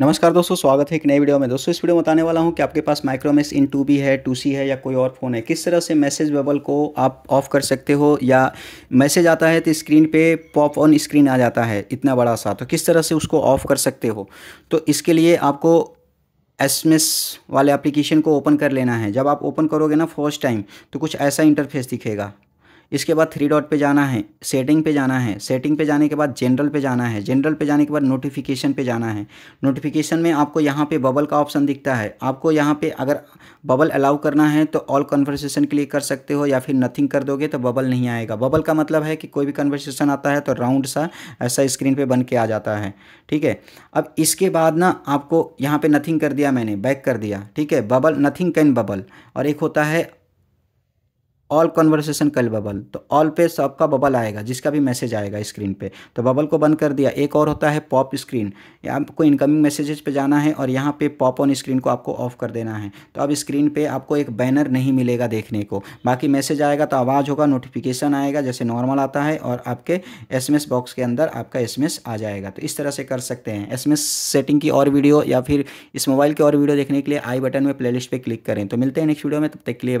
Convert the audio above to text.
नमस्कार दोस्तों स्वागत है एक नए वीडियो में दोस्तों इस वीडियो में बताने वाला हूं कि आपके पास माइक्रोमेस इन टू बी है टू सी है या कोई और फ़ोन है किस तरह से मैसेज बबल को आप ऑफ़ कर सकते हो या मैसेज आता है तो स्क्रीन पे पॉप ऑन स्क्रीन आ जाता है इतना बड़ा सा तो किस तरह से उसको ऑफ़ कर सकते हो तो इसके लिए आपको एस वाले एप्लीकेशन को ओपन कर लेना है जब आप ओपन करोगे ना फर्स्ट टाइम तो कुछ ऐसा इंटरफेस दिखेगा इसके बाद थ्री डॉट पे जाना है सेटिंग पे जाना है सेटिंग पे जाने के बाद जनरल पे जाना है जनरल पे जाने के बाद नोटिफिकेशन पे जाना है नोटिफिकेशन में आपको यहाँ पे बबल का ऑप्शन दिखता है आपको यहाँ पे अगर बबल अलाउ करना है तो ऑल कन्वर्सेशन क्लिक कर सकते हो या फिर नथिंग कर दोगे तो बबल नहीं आएगा बबल का मतलब है कि कोई भी कन्वर्सेशन आता है तो राउंड सा ऐसा स्क्रीन पर बन के आ जाता है ठीक है अब इसके बाद ना आपको यहाँ पर नथिंग कर दिया मैंने बैक कर दिया ठीक है बबल नथिंग कैन बबल और एक होता है ऑल कन्वर्सेशन कल बबल तो ऑल पे सबका बबल आएगा जिसका भी मैसेज आएगा स्क्रीन पे तो बबल को बंद कर दिया एक और होता है पॉप स्क्रीन आपको इनकमिंग मैसेजेस पे जाना है और यहाँ पे पॉप ऑन स्क्रीन को आपको ऑफ कर देना है तो अब स्क्रीन पे आपको एक बैनर नहीं मिलेगा देखने को बाकी मैसेज आएगा तो आवाज़ होगा नोटिफिकेशन आएगा जैसे नॉर्मल आता है और आपके एस बॉक्स के अंदर आपका एस आ जाएगा तो इस तरह से कर सकते हैं एस सेटिंग की और वीडियो या फिर इस मोबाइल की और वीडियो देखने के लिए आई बटन में प्लेलिस्ट पर क्लिक करें तो मिलते हैं नेक्स्ट वीडियो में तब तक के लिए